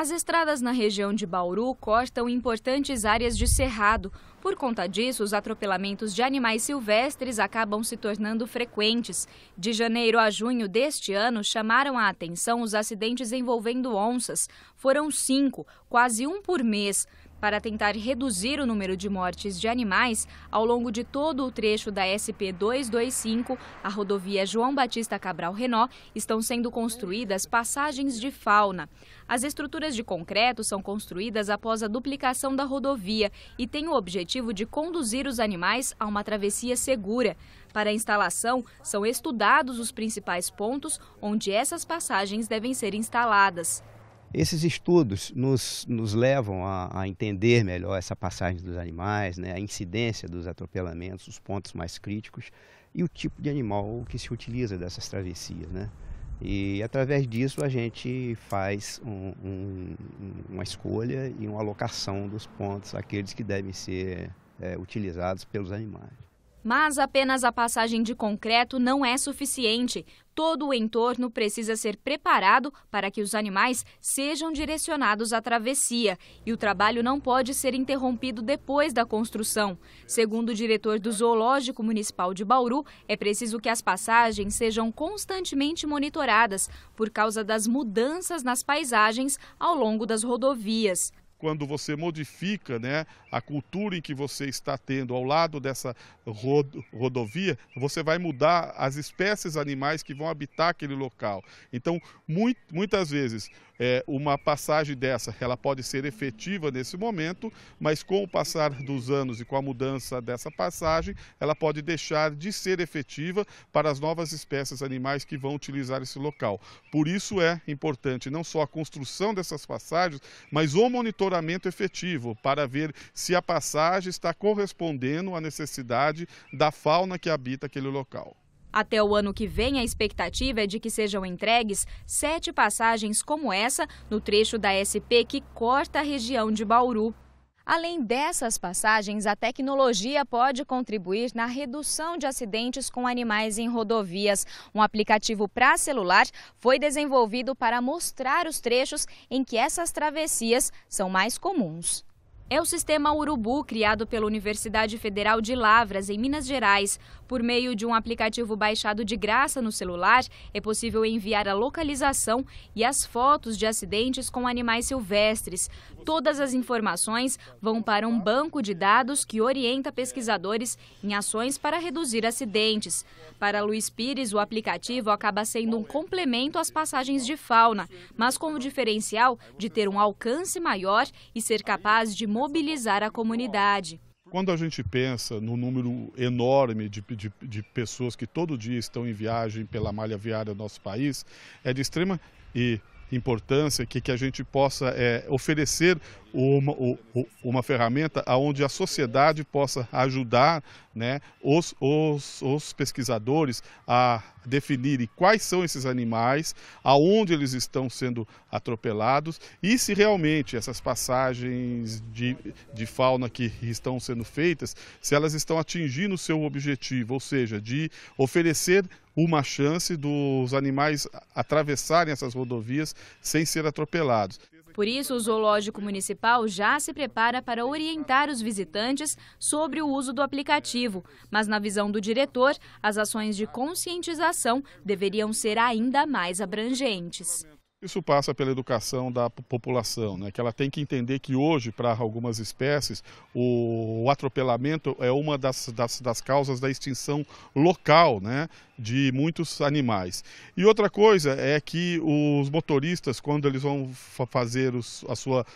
As estradas na região de Bauru cortam importantes áreas de cerrado. Por conta disso, os atropelamentos de animais silvestres acabam se tornando frequentes. De janeiro a junho deste ano, chamaram a atenção os acidentes envolvendo onças. Foram cinco, quase um por mês. Para tentar reduzir o número de mortes de animais, ao longo de todo o trecho da SP 225, a rodovia João Batista Cabral Renó, estão sendo construídas passagens de fauna. As estruturas de concreto são construídas após a duplicação da rodovia e têm o objetivo de conduzir os animais a uma travessia segura. Para a instalação, são estudados os principais pontos onde essas passagens devem ser instaladas. Esses estudos nos, nos levam a, a, entender melhor essa passagem dos animais, né, a incidência dos atropelamentos, os pontos mais críticos e o tipo de animal que se utiliza dessas travessias. Né? E através disso a gente faz um, um, uma escolha e uma alocação dos pontos, aqueles que devem ser é, utilizados pelos animais. Mas apenas a passagem de concreto não é suficiente. Todo o entorno precisa ser preparado para que os animais sejam direcionados à travessia e o trabalho não pode ser interrompido depois da construção. Segundo o diretor do Zoológico Municipal de Bauru, é preciso que as passagens sejam constantemente monitoradas por causa das mudanças nas paisagens ao longo das rodovias quando você modifica né, a cultura em que você está tendo ao lado dessa rodovia, você vai mudar as espécies animais que vão habitar aquele local. Então, muito, muitas vezes, é, uma passagem dessa, ela pode ser efetiva nesse momento, mas com o passar dos anos e com a mudança dessa passagem, ela pode deixar de ser efetiva para as novas espécies animais que vão utilizar esse local. Por isso é importante não só a construção dessas passagens, mas o monitoramento efetivo para ver se a passagem está correspondendo à necessidade da fauna que habita aquele local. Até o ano que vem, a expectativa é de que sejam entregues sete passagens como essa no trecho da SP que corta a região de Bauru. Além dessas passagens, a tecnologia pode contribuir na redução de acidentes com animais em rodovias. Um aplicativo para celular foi desenvolvido para mostrar os trechos em que essas travessias são mais comuns é o sistema Urubu, criado pela Universidade Federal de Lavras, em Minas Gerais. Por meio de um aplicativo baixado de graça no celular, é possível enviar a localização e as fotos de acidentes com animais silvestres. Todas as informações vão para um banco de dados que orienta pesquisadores em ações para reduzir acidentes. Para Luiz Pires, o aplicativo acaba sendo um complemento às passagens de fauna, mas com o diferencial de ter um alcance maior e ser capaz de mobilizar a comunidade. Quando a gente pensa no número enorme de, de, de, pessoas que todo dia estão em viagem pela malha viária do nosso país, é de extrema e importância que, que a gente possa é, oferecer uma, uma ferramenta onde a sociedade possa ajudar né, os, os, os pesquisadores a definirem quais são esses animais, aonde eles estão sendo atropelados e se realmente essas passagens de, de fauna que estão sendo feitas, se elas estão atingindo o seu objetivo, ou seja, de oferecer uma chance dos animais atravessarem essas rodovias sem ser atropelados. Por isso, o Zoológico Municipal já se prepara para orientar os visitantes sobre o uso do aplicativo. Mas, na visão do diretor, as ações de conscientização deveriam ser ainda mais abrangentes. Isso passa pela educação da população, né? que ela tem que entender que hoje, para algumas espécies, o atropelamento é uma das, das, das, causas da extinção local né? de muitos animais. E outra coisa é que os motoristas, quando eles vão fazer os, a sua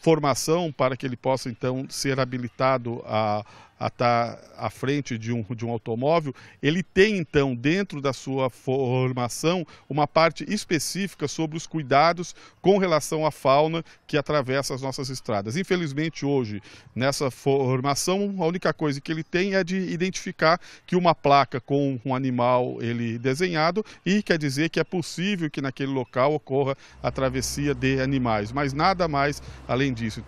formação para que ele possa então ser habilitado a, estar tá à frente de um, de um automóvel, ele tem então dentro da sua formação uma parte específica sobre os cuidados com relação à fauna que atravessa as nossas estradas. Infelizmente hoje, nessa formação, a única coisa que ele tem é de identificar que uma placa com um animal ele desenhado e quer dizer que é possível que naquele local ocorra a travessia de animais, mas nada mais a Além disso,